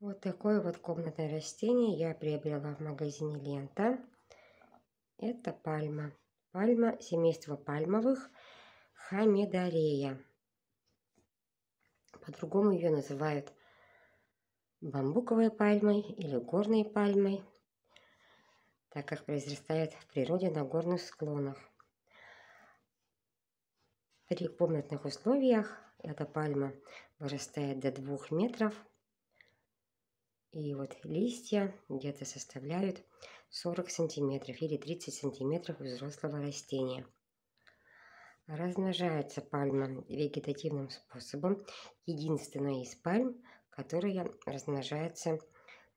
Вот такое вот комнатное растение я приобрела в магазине «Лента». Это пальма. Пальма семейства пальмовых хамедорея. По-другому ее называют бамбуковой пальмой или горной пальмой, так как произрастает в природе на горных склонах. При комнатных условиях эта пальма вырастает до 2 метров – и вот листья где-то составляют 40 сантиметров или 30 сантиметров взрослого растения. Размножается пальма вегетативным способом, единственная из пальм, которая размножается,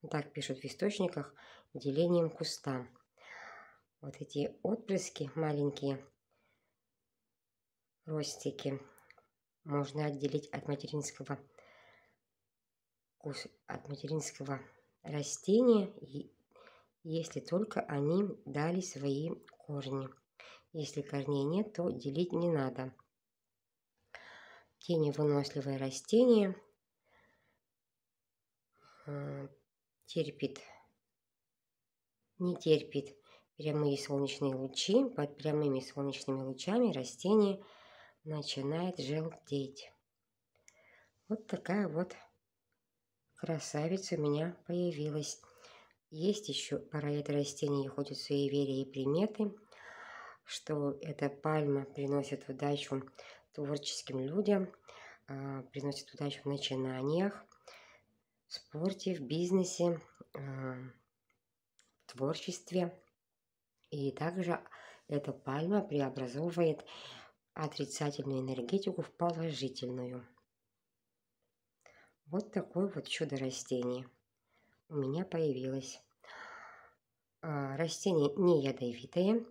ну так пишут в источниках, делением куста. Вот эти отпрыски маленькие, ростики, можно отделить от материнского вкус от материнского растения, если только они дали свои корни. Если корней нет, то делить не надо. Тени выносливое растение а, терпит, не терпит прямые солнечные лучи. Под прямыми солнечными лучами растение начинает желтеть. Вот такая вот красавица у меня появилась. Есть еще пара это растение, ходят суеверия и приметы, что эта пальма приносит удачу творческим людям, а, приносит удачу в начинаниях, в спорте, в бизнесе, а, в творчестве. И также эта пальма преобразовывает отрицательную энергетику в положительную. Вот такое вот чудо растение у меня появилось. А, растение не ядовитые,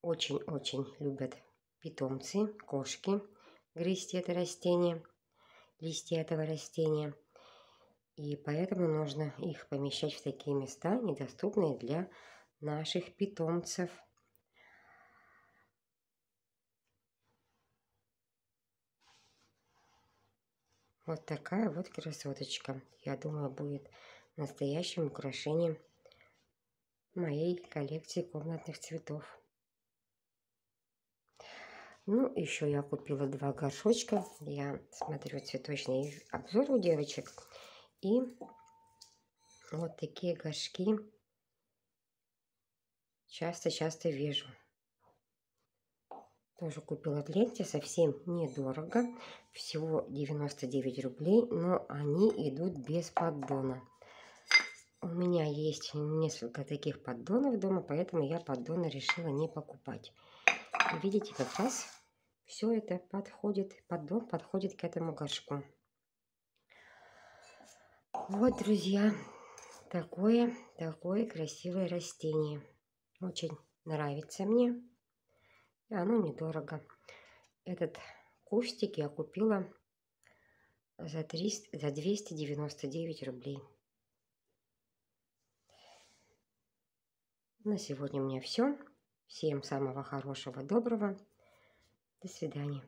очень-очень любят питомцы, кошки грызть это растение, листья этого растения. И поэтому нужно их помещать в такие места, недоступные для наших питомцев. Вот такая вот красоточка. Я думаю, будет настоящим украшением моей коллекции комнатных цветов. Ну, еще я купила два горшочка. Я смотрю цветочные обзоры у девочек. И вот такие горшки часто-часто вижу. Тоже купила от Ленте, совсем недорого, всего 99 рублей, но они идут без поддона. У меня есть несколько таких поддонов дома, поэтому я поддоны решила не покупать. Видите, как раз все это подходит, поддон подходит к этому горшку. Вот, друзья, такое, такое красивое растение. Очень нравится мне. И оно недорого. Этот кустик я купила за, 300, за 299 рублей. На сегодня у меня все. Всем самого хорошего, доброго. До свидания.